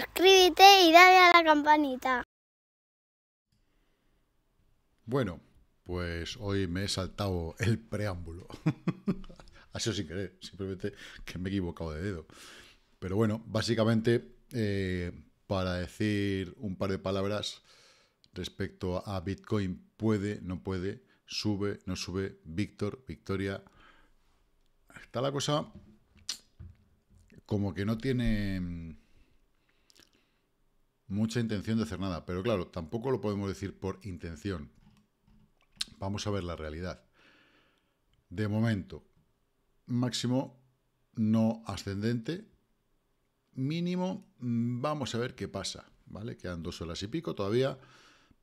suscríbete y dale a la campanita. Bueno, pues hoy me he saltado el preámbulo. ha sido sin querer, simplemente que me he equivocado de dedo. Pero bueno, básicamente eh, para decir un par de palabras respecto a Bitcoin, puede, no puede, sube, no sube, Víctor, Victoria. Está la cosa como que no tiene mucha intención de hacer nada. Pero claro, tampoco lo podemos decir por intención. Vamos a ver la realidad. De momento, máximo no ascendente, mínimo, mm, vamos a ver qué pasa, ¿vale? Quedan dos horas y pico todavía,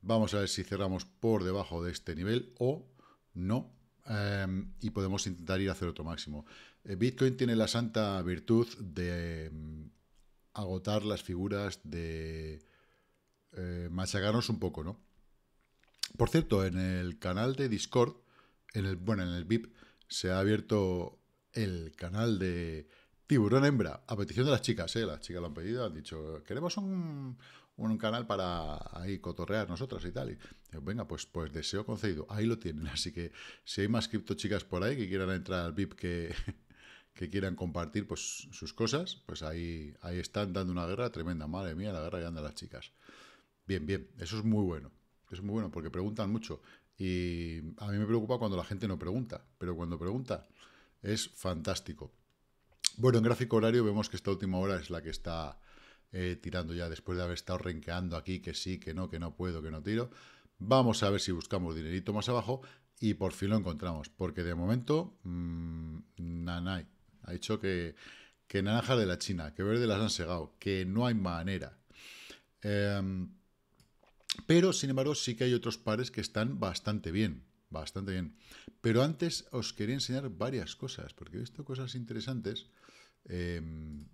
vamos a ver si cerramos por debajo de este nivel o no, em, y podemos intentar ir a hacer otro máximo. Eh, Bitcoin tiene la santa virtud de mm, agotar las figuras de eh, machacarnos un poco, ¿no? Por cierto, en el canal de Discord, en el, bueno, en el VIP, se ha abierto el canal de Tiburón Hembra, a petición de las chicas, ¿eh? Las chicas lo han pedido, han dicho, queremos un, canal para ahí cotorrear nosotras y tal. Y venga, pues, pues deseo concedido. Ahí lo tienen. Así que si hay más cripto chicas por ahí que quieran entrar al VIP que, que quieran compartir pues, sus cosas, pues ahí, ahí están dando una guerra tremenda. Madre mía, la guerra que andan las chicas. Bien, bien, eso es muy bueno. es muy bueno porque preguntan mucho. Y a mí me preocupa cuando la gente no pregunta, pero cuando pregunta es fantástico. Bueno, en gráfico horario vemos que esta última hora es la que está eh, tirando ya después de haber estado renqueando aquí, que sí, que no, que no puedo, que no tiro. Vamos a ver si buscamos dinerito más abajo y por fin lo encontramos, porque de momento, mmm, nanay, ha dicho que, que naranjas de la China, que verde las han segado, que no hay manera. Em, pero, sin embargo, sí que hay otros pares que están bastante bien, bastante bien. Pero antes os quería enseñar varias cosas, porque he visto cosas interesantes. Em,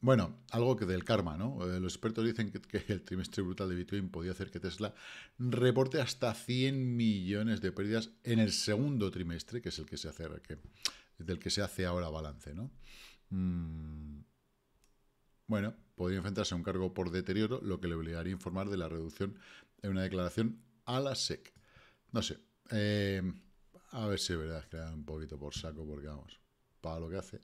bueno, algo que del karma, ¿no? Eh, los expertos dicen que, el trimestre brutal de Bitcoin podía hacer que Tesla reporte hasta 100 millones de pérdidas en el segundo trimestre, que es el que se hace, del que se hace ahora balance, ¿no? Mm, bueno, podría enfrentarse a un cargo por deterioro, lo que le obligaría a informar de la reducción en una declaración a la SEC. No sé. Eh, a ver si es verdad que un poquito por saco, porque vamos, para lo que hace.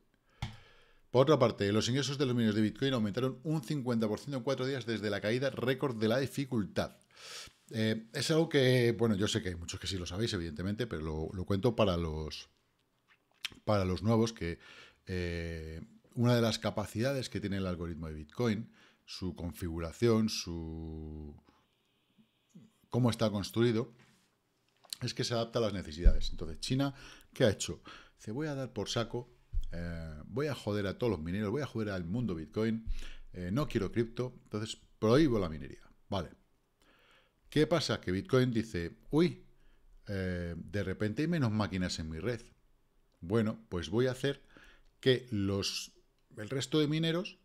Por otra parte, los ingresos de los mineros de Bitcoin aumentaron un 50% en cuatro días desde la caída récord de la dificultad. Eh, es algo que, bueno, yo sé que hay muchos que sí lo sabéis, evidentemente, pero lo, cuento para los, para los nuevos que eh, una de las capacidades que tiene el algoritmo de Bitcoin, su configuración, su cómo está construido, es que se adapta a las necesidades. Entonces, China, ¿qué ha hecho? se voy a dar por saco, eh, voy a joder a todos los mineros, voy a joder al mundo Bitcoin, eh, no quiero cripto, entonces prohíbo la minería. Vale. ¿Qué pasa? Que Bitcoin dice, uy, eh, de repente hay menos máquinas en mi red. Bueno, pues voy a hacer que los el resto de mineros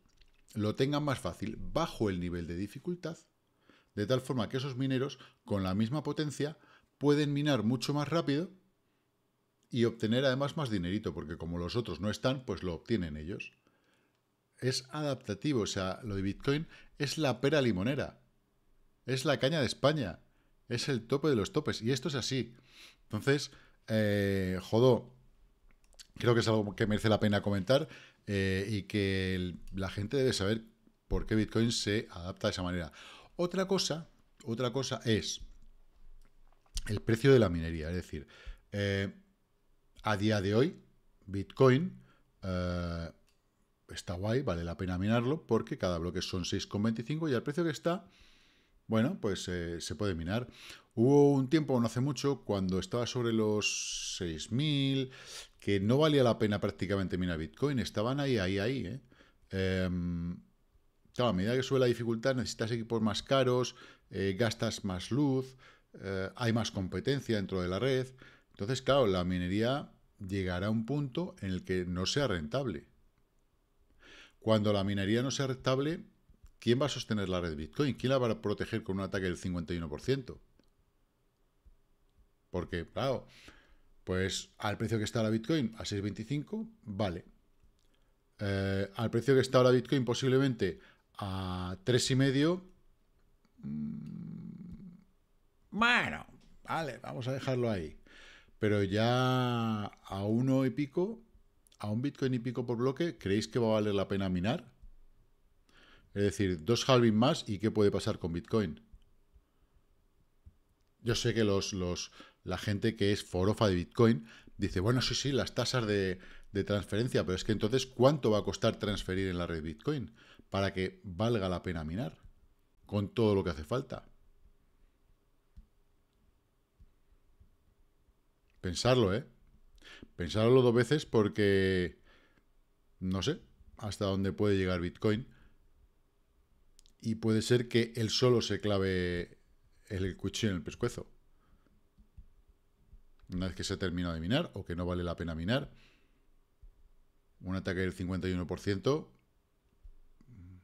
lo tengan más fácil bajo el nivel de dificultad, de tal forma que esos mineros con la misma potencia pueden minar mucho más rápido y obtener además más dinerito, porque como los otros no están, pues lo obtienen ellos. Es adaptativo, o sea, lo de Bitcoin es la pera limonera, es la caña de España, es el tope de los topes, y esto es así. Entonces, eh, jodó, creo que es algo que merece la pena comentar. Eh, y que la gente debe saber por qué Bitcoin se adapta de esa manera. Otra cosa, otra cosa es el precio de la minería, es decir, eh, a día de hoy Bitcoin eh, está guay, vale la pena minarlo porque cada bloque son 6,25 y al precio que está bueno, pues eh, se puede minar. Hubo un tiempo, no hace mucho, cuando estaba sobre los 6.000, que no valía la pena prácticamente minar Bitcoin. Estaban ahí, ahí, ahí. ¿eh? Em, claro, a medida que sube la dificultad, necesitas equipos más caros, eh, gastas más luz, hay más competencia dentro de la red. Entonces, claro, la minería llegará a un punto en el que no sea rentable. Cuando la minería no sea rentable, ¿Quién va a sostener la red Bitcoin? ¿Quién la va a proteger con un ataque del 51%? Porque, claro, pues al precio que está la Bitcoin, a 6.25, vale. Eh, al precio que está ahora Bitcoin, posiblemente a 3,5. Mm, bueno, vale, vamos a dejarlo ahí. Pero ya a 1 y pico, a un Bitcoin y pico por bloque, ¿creéis que va a valer la pena minar? Es decir, dos halving más y qué puede pasar con Bitcoin. Yo sé que los, la gente que es forofa de Bitcoin dice, bueno, sí, sí, las tasas de, de transferencia, pero es que entonces, ¿cuánto va a costar transferir en la red Bitcoin para que valga la pena minar con todo lo que hace falta? Pensarlo, ¿eh? Pensarlo dos veces porque no sé hasta dónde puede llegar Bitcoin y puede ser que él solo se clave el cuchillo en el pescuezo. Una vez que se ha terminado de minar o que no vale la pena minar. Un ataque del 51%. Mm,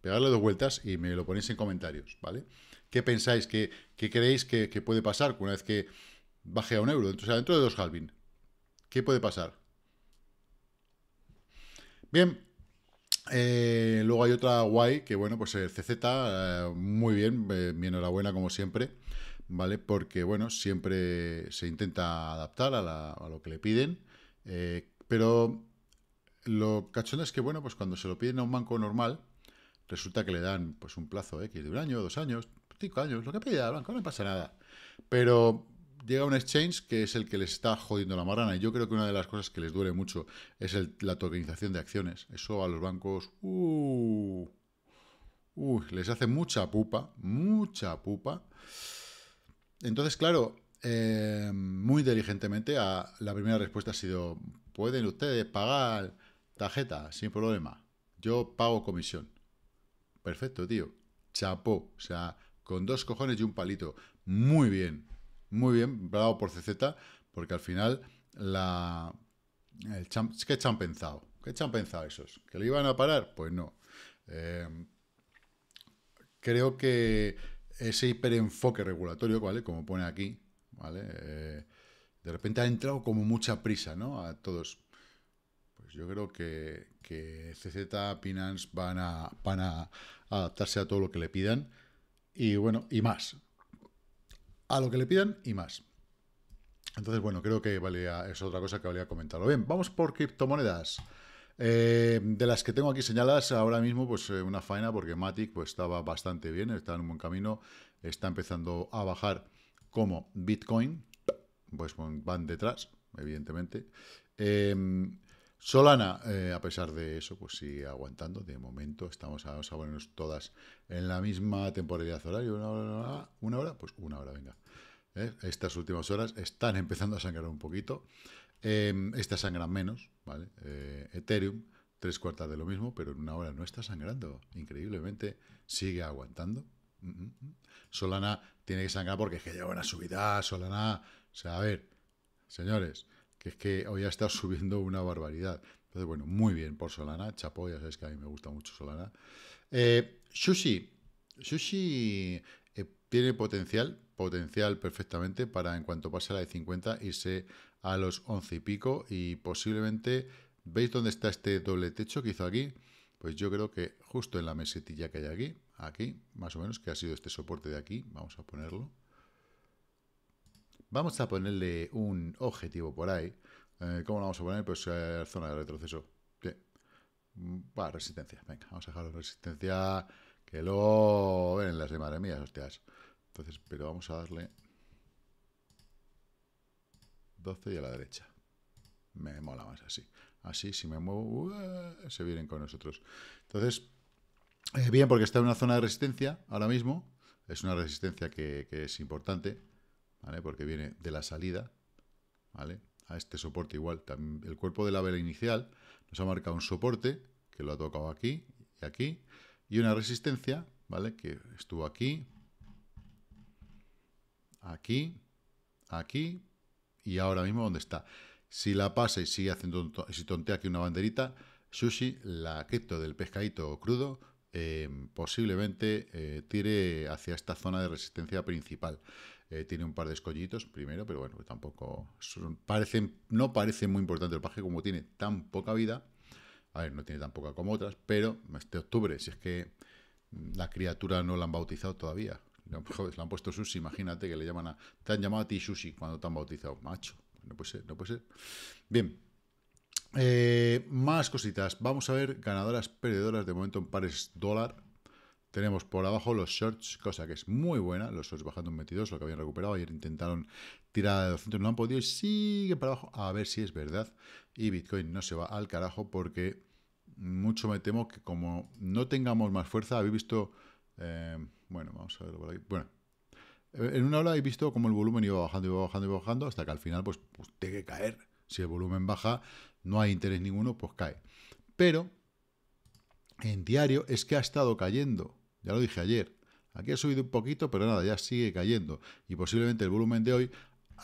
Pegadle dos vueltas y me lo ponéis en comentarios, ¿vale? ¿Qué pensáis? ¿Qué, qué creéis que, puede pasar una vez que baje a un euro? O dentro de dos halving. ¿Qué puede pasar? Bien, eh, luego hay otra guay, que bueno, pues el eh, CZ, eh, muy bien, eh, mi enhorabuena como siempre, ¿vale? Porque bueno, siempre se intenta adaptar a, lo que le piden, pero lo cachón es que bueno, pues cuando se lo piden a un banco normal, resulta que le dan pues un plazo X de un año, dos años, cinco años, lo que pida al banco, no pasa nada. Pero llega un exchange que es el que les está jodiendo la marana. Y yo creo que una de las cosas que les duele mucho es la tokenización de acciones. Eso a los bancos uh, les hace mucha pupa, mucha pupa. Entonces, claro, eh, muy diligentemente la primera respuesta ha sido, pueden ustedes pagar tarjeta sin problema. Yo pago comisión. Perfecto, tío. Chapó. O sea, con dos cojones y un palito. Muy bien. Muy bien, bravo por CZ, porque al final la, el champ, ¿Qué han pensado? ¿Qué han pensado esos? ¿Que le iban a parar? Pues no. Eh, creo que ese hiperenfoque regulatorio, ¿vale? Como pone aquí, ¿vale? Eh, de repente ha entrado como mucha prisa, ¿no? A todos. Pues yo creo que, que CZ, Pinance van, a, van a adaptarse a todo lo que le pidan. Y bueno, y más a lo que le pidan y más. Entonces, bueno, creo que vale es otra cosa que valía comentarlo. Bien, vamos por criptomonedas. Eh, de las que tengo aquí señaladas ahora mismo, pues eh, una faena, porque Matic pues, estaba bastante bien, está en un buen camino, está empezando a bajar como Bitcoin, pues van detrás, evidentemente. Eh, Solana, eh, a pesar de eso, pues sigue aguantando. De momento estamos a, ponernos todas en la misma temporalidad horaria. Una hora, pues una hora, venga. ¿Eh? Estas últimas horas están empezando a sangrar un poquito. Em, esta estas sangran menos, ¿vale? Eh, Ethereum, tres cuartas de lo mismo, pero en una hora no está sangrando. Increíblemente sigue aguantando. Mm, mm, mm. Solana tiene que sangrar porque es que lleva una subida. Solana, o sea, a ver, señores, que es que hoy ha estado subiendo una barbaridad. Entonces, bueno, muy bien por Solana, Chapo, ya sabes que a mí me gusta mucho Solana. Eh, sushi, Sushi eh, tiene potencial, potencial perfectamente para en cuanto pase la de 50 irse a los 11 y pico y posiblemente, ¿veis dónde está este doble techo que hizo aquí? Pues yo creo que justo en la mesetilla que hay aquí, aquí, más o menos, que ha sido este soporte de aquí, vamos a ponerlo, Vamos a ponerle un objetivo por ahí. Eh, ¿Cómo lo vamos a poner? Pues eh, zona de retroceso. Sí. Mm, resistencia. Venga, vamos a dejar la resistencia. Que luego ven las de madre mía, hostias. Entonces, pero vamos a darle 12 y a la derecha. Me mola más así. Así, si me muevo, uh, se vienen con nosotros. Entonces, eh, bien, porque está en una zona de resistencia ahora mismo. Es una resistencia que es importante. Porque viene de la salida, ¿vale? A este soporte igual. el cuerpo de la vela inicial nos ha marcado un soporte, que lo ha tocado aquí y aquí, y una resistencia, ¿vale? Que estuvo aquí, aquí, aquí, y ahora mismo donde está. Si la pasa y sigue haciendo, si tontea aquí una banderita, sushi, la cripto del pescadito crudo, eh, posiblemente eh, tire hacia esta zona de resistencia principal. Eh, tiene un par de escollitos primero, pero bueno, tampoco parecen, no parece muy importante el paje como tiene tan poca vida. A ver, no tiene tan poca como otras, pero este octubre, si es que la criatura no la han bautizado todavía. Joder, le han puesto sushi, imagínate que le llaman a. Te han llamado a ti sushi cuando te han bautizado. Macho, no puede ser, no puede ser. Bien. Eh, más cositas. Vamos a ver ganadoras, perdedoras. De momento en pares dólar. Tenemos por abajo los shorts, cosa que es muy buena. Los shorts bajando un 22, lo que habían recuperado. Ayer intentaron tirar de 200, no han podido y sigue para abajo. A ver si es verdad. Y Bitcoin no se va al carajo porque mucho me temo que como no tengamos más fuerza, habéis visto... Eh, bueno, vamos a verlo por aquí. Bueno, en una hora habéis visto como el volumen iba bajando, iba bajando, iba bajando, hasta que al final, pues, pues tiene que caer. Si el volumen baja, no hay interés ninguno, pues cae. Pero en diario es que ha estado cayendo. Ya lo dije ayer. Aquí ha subido un poquito, pero nada, ya sigue cayendo. Y posiblemente el volumen de hoy,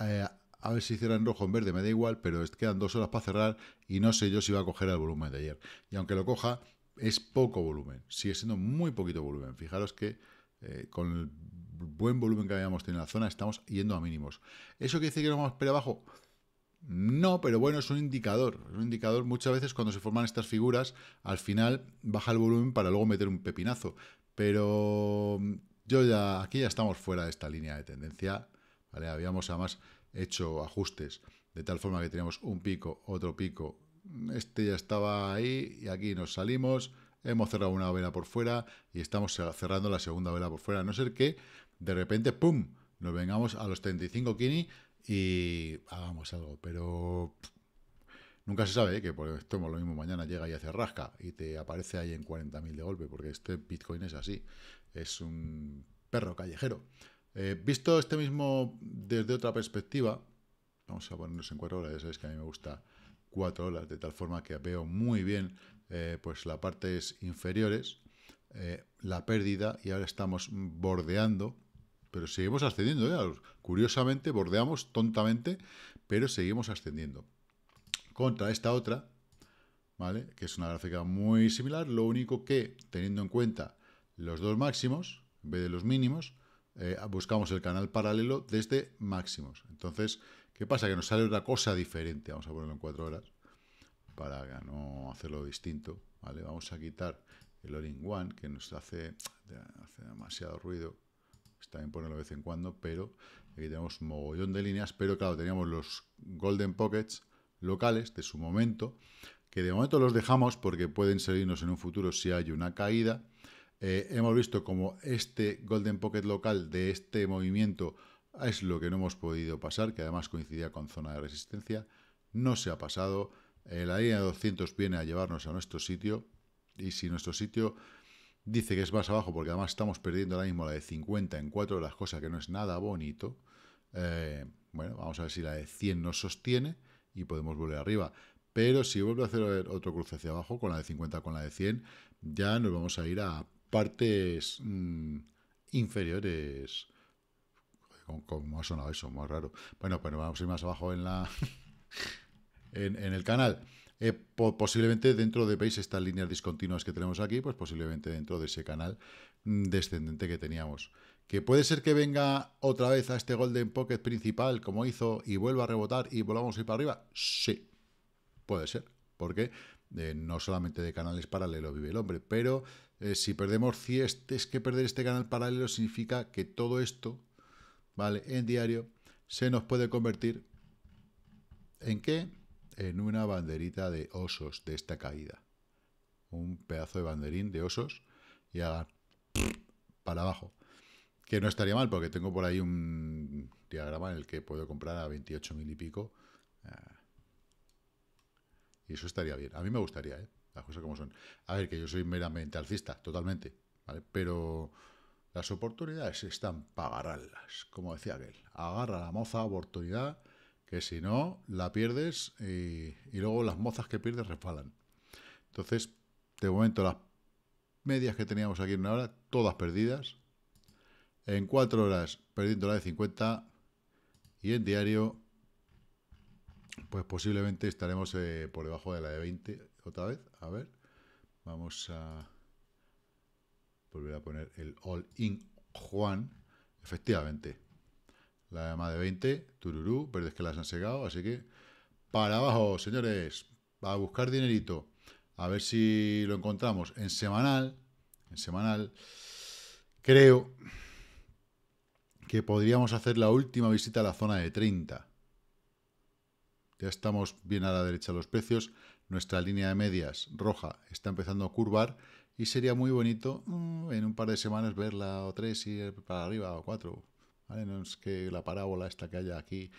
eh, a ver si cierra en rojo o en verde, me da igual, pero quedan dos horas para cerrar y no sé yo si va a coger el volumen de ayer. Y aunque lo coja, es poco volumen. Sigue siendo muy poquito volumen. Fijaros que eh, con el buen volumen que habíamos tenido en la zona, estamos yendo a mínimos. ¿Eso quiere decir que no vamos a esperar abajo? No, pero bueno, es un indicador. Es un indicador. Muchas veces cuando se forman estas figuras, al final baja el volumen para luego meter un pepinazo. Pero mm, yo ya, aquí ya estamos fuera de esta línea de tendencia, ¿vale? Habíamos además hecho ajustes de tal forma que teníamos un pico, otro pico, este ya estaba ahí y aquí nos salimos, hemos cerrado una vela por fuera y estamos cerrando la segunda vela por fuera, a no ser que de repente, ¡pum!, nos vengamos a los 35 kini y hagamos algo, pero Nunca se sabe ¿eh? que por esto lo mismo mañana llega y hace rasca y te aparece ahí en 40.000 de golpe, porque este Bitcoin es así, es un perro callejero. Eh, visto este mismo desde otra perspectiva, vamos a ponernos en cuatro horas, ya sabéis que a mí me gusta cuatro horas, de tal forma que veo muy bien eh, pues las partes inferiores, la pérdida, y ahora estamos bordeando, pero seguimos ascendiendo, curiosamente bordeamos tontamente, pero seguimos ascendiendo contra esta otra, ¿vale? Que es una gráfica muy similar, lo único que, teniendo en cuenta los dos máximos, en vez de los mínimos, eh, buscamos el canal paralelo desde máximos. Entonces, ¿qué pasa? Que nos sale otra cosa diferente. Vamos a ponerlo en cuatro horas para no hacerlo distinto, ¿vale? Vamos a quitar el all one que nos hace, hace demasiado ruido. Está bien ponerlo de vez en cuando, pero aquí tenemos mogollón de líneas, pero claro, teníamos los Golden Pockets, locales de su momento, que de momento los dejamos porque pueden servirnos en un futuro si hay una caída. Eh, hemos visto como este Golden Pocket local de este movimiento es lo que no hemos podido pasar, que además coincidía con zona de resistencia. No se ha pasado. Eh, la línea de 200 viene a llevarnos a nuestro sitio. Y si nuestro sitio dice que es más abajo, porque además estamos perdiendo ahora mismo la de 50 en 4 las cosas que no es nada bonito. Eh, bueno, vamos a ver si la de 100 nos sostiene y podemos volver arriba. Pero si vuelvo a hacer otro cruce hacia abajo, con la de 50, con la de 100, ya nos vamos a ir a partes mm, inferiores. ¿Cómo ha sonado eso? Más raro. Bueno, pues nos vamos a ir más abajo en la en, el canal. Eh, posiblemente dentro de veis estas líneas discontinuas que tenemos aquí, pues posiblemente dentro de ese canal mm, descendente que teníamos que puede ser que venga otra vez a este Golden Pocket principal, como hizo, y vuelva a rebotar y volvamos a ir para arriba. Sí, puede ser, porque eh, no solamente de canales paralelos vive el hombre, pero eh, si perdemos, si es que perder este canal paralelo significa que todo esto, ¿vale? En diario, se nos puede convertir en qué? En una banderita de osos de esta caída. Un pedazo de banderín de osos y hagan para abajo que no estaría mal porque tengo por ahí un diagrama en el que puedo comprar a 28 mil y pico. Eh, y eso estaría bien. A mí me gustaría, ¿eh? Las cosas como son. A ver, que yo soy meramente alcista, totalmente, Pero las oportunidades están para agarrarlas, como decía aquel. Agarra la moza oportunidad, que si no, la pierdes y, luego las mozas que pierdes resbalan. Entonces, de momento, las medias que teníamos aquí en una hora, todas perdidas, en cuatro horas perdiendo la de 50 y en diario, pues posiblemente estaremos eh, por debajo de la de 20 otra vez. A ver, vamos a volver a poner el all-in Juan. Efectivamente, la de más de 20, tururú, pero es que las han segado, así que para abajo, señores, a buscar dinerito. A ver si lo encontramos en semanal, en semanal, creo que podríamos hacer la última visita a la zona de 30. Ya estamos bien a la derecha de los precios. Nuestra línea de medias roja está empezando a curvar y sería muy bonito mm, en un par de semanas verla o tres y para arriba o cuatro. No es que la parábola esta que haya aquí,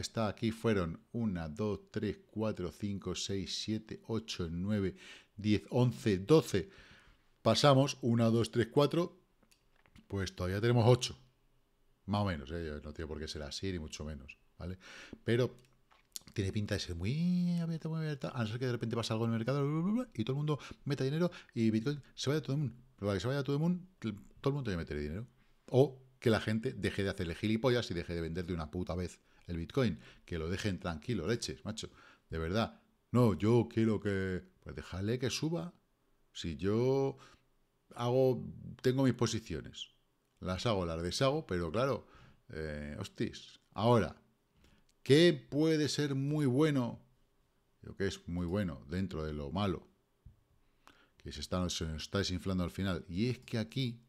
está aquí fueron 1, 2, 3, 4, 5, 6, 7, 8, 9, 10, 11, 12. Pasamos 1, 2, 3, 4, pues todavía tenemos 8. Más o menos, ¿eh? no tiene por qué ser así, ni mucho menos, ¿vale? Pero tiene pinta de ser muy abierta, muy abierta, a no ser que de repente pasa algo en el mercado y todo el mundo meta dinero y Bitcoin se vaya todo el mundo. Pero para que se vaya a todo el mundo, todo el mundo tiene que meter dinero. O que la gente deje de hacerle gilipollas y deje de vender de una puta vez el Bitcoin. Que lo dejen tranquilo, leches, macho. De verdad. No, yo quiero que... Pues déjale que suba. Si yo hago... Tengo mis posiciones las hago, las deshago, pero claro, eh, hostis. Ahora, ¿qué puede ser muy bueno? Lo que es muy bueno dentro de lo malo, que se, está, se nos está desinflando al final. Y es que aquí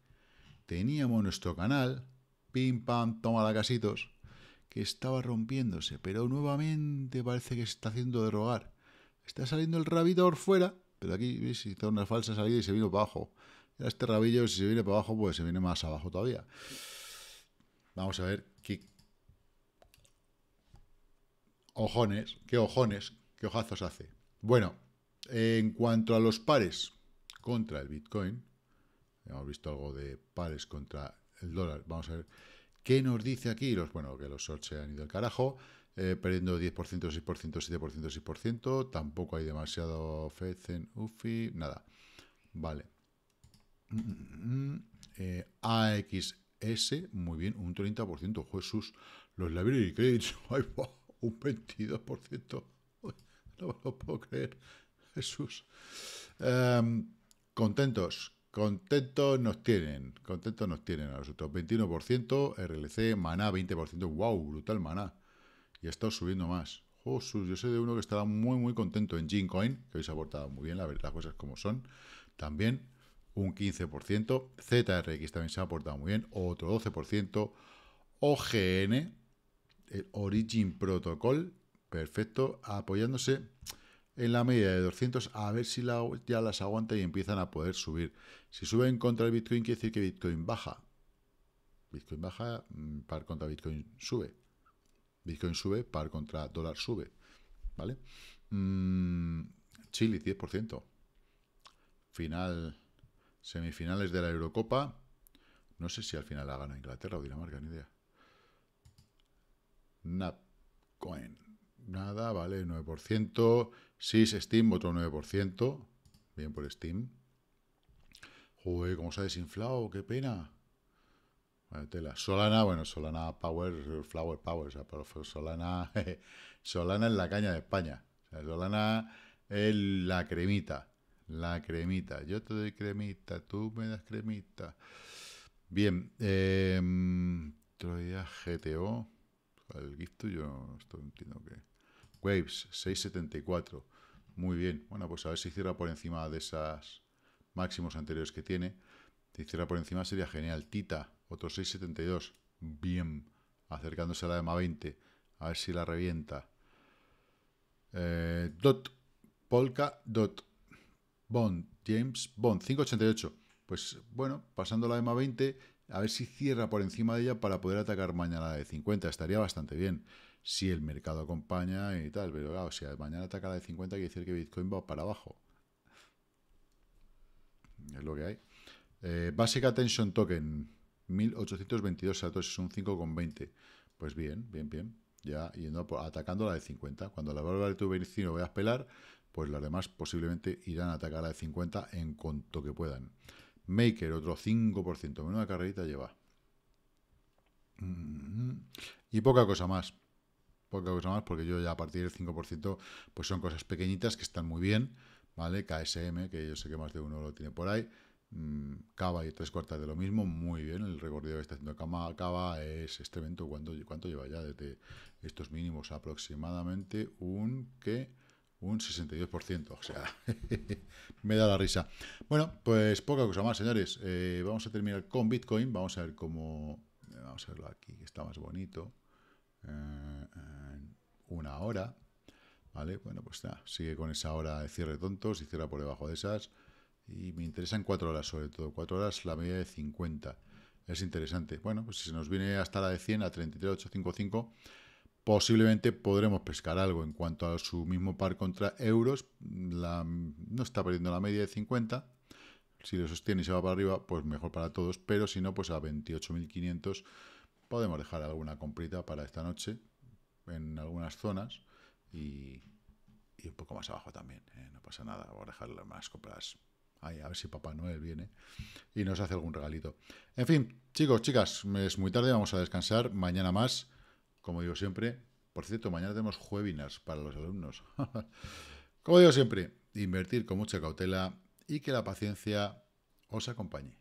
teníamos nuestro canal, pim pam, toma la casitos, que estaba rompiéndose, pero nuevamente parece que se está haciendo derrogar. Está saliendo el rabito fuera, pero aquí veis, hizo una falsa salida y se vino para abajo este rabillo, si se viene para abajo, pues se viene más abajo todavía. Vamos a ver qué ojones, qué ojones, qué ojazos hace. Bueno, en cuanto a los pares contra el Bitcoin, hemos visto algo de pares contra el dólar. Vamos a ver qué nos dice aquí. Los, bueno, que los shorts se han ido al carajo, eh, perdiendo 10%, 6%, 7%, 6%. Tampoco hay demasiado FED en UFI, nada. Vale. Mm, mm, mm, eh, AXS, muy bien, un 30%. Jesús, los library credits, un 22%. no lo puedo creer. Jesús. Em, contentos, contentos nos tienen, contentos nos tienen a nosotros. 21%, RLC, Maná 20%, wow, brutal Maná. Y ha estado subiendo más. Jesús, yo sé de uno que estaba muy, muy contento en Gincoin, que habéis aportado muy bien, la verdad, las cosas como son. También un 15%, ZRX también se ha aportado muy bien, otro 12%, OGN, el Origin Protocol, perfecto, apoyándose en la media de 200, a ver si la, ya las aguanta y empiezan a poder subir. Si suben contra el Bitcoin, quiere decir que Bitcoin baja. Bitcoin baja, mm, par contra Bitcoin sube. Bitcoin sube, par contra dólar sube. ¿Vale? Mm, Chile, 10%. Final Semifinales de la Eurocopa. No sé si al final la gana Inglaterra o Dinamarca, ni idea. Napcoin. Nada, vale, 9%. SIS Steam, otro 9%. Bien por Steam. Joder, cómo se ha desinflado, qué pena. Solana, bueno, Solana Power, Flower Power, o sea, Solana, Solana es la caña de España. Solana es la cremita la cremita. Yo te doy cremita, tú me das cremita. Bien, em, Troya GTO, el GIF yo estoy entiendo que... Waves, 674. Muy bien. Bueno, pues a ver si cierra por encima de esas máximos anteriores que tiene. Si cierra por encima sería genial. Tita, otro 672. Bien. Acercándose a la m 20. A ver si la revienta. Eh, dot. Polka dot. Bond, James Bond, 588. Pues bueno, pasando la EMA 20, a ver si cierra por encima de ella para poder atacar mañana la de 50. Estaría bastante bien si el mercado acompaña y tal. Pero claro, si mañana ataca la de 50, quiere decir que Bitcoin va para abajo. Es lo que hay. Eh, Basic Attention Token, 1822 es un 5,20. Pues bien, bien, bien. Ya yendo por, atacando la de 50. Cuando la barba de tu vecino veas pelar, pues las demás posiblemente irán a atacar de 50 en cuanto que puedan. Maker, otro 5%, menuda carrerita lleva. Mm-hmm. Y poca cosa más. Poca cosa más, porque yo ya a partir del 5%, pues son cosas pequeñitas que están muy bien, ¿vale? KSM, que yo sé que más de uno lo tiene por ahí. Cava mm, y tres cuartas de lo mismo, muy bien. El recorrido que está haciendo Cava es este evento. ¿Cuánto, ¿Cuánto lleva ya desde estos mínimos? Aproximadamente un que un 62%. O sea, me da la risa. Bueno, pues poca cosa más, señores. Eh, vamos a terminar con Bitcoin. Vamos a ver cómo... Eh, vamos a verlo aquí, que está más bonito. Eh, una hora. ¿Vale? Bueno, pues nada. Sigue con esa hora de cierre tontos y cierra por debajo de esas. Y me interesan cuatro horas, sobre todo. Cuatro horas, la media de 50. Es interesante. Bueno, pues si se nos viene hasta la de 100, a 33.855 posiblemente podremos pescar algo en cuanto a su mismo par contra euros. no está perdiendo la media de 50. Si lo sostiene y se va para arriba, pues mejor para todos. Pero si no, pues a 28.500 podemos dejar alguna comprita para esta noche en algunas zonas y, un poco más abajo también. ¿eh? No pasa nada, vamos a dejar más compras. Ahí, a ver si Papá Noel viene y nos hace algún regalito. En fin, chicos, chicas, es muy tarde, vamos a descansar. Mañana más. Como digo siempre, por cierto, mañana tenemos webinars para los alumnos. Como digo siempre, invertir con mucha cautela y que la paciencia os acompañe.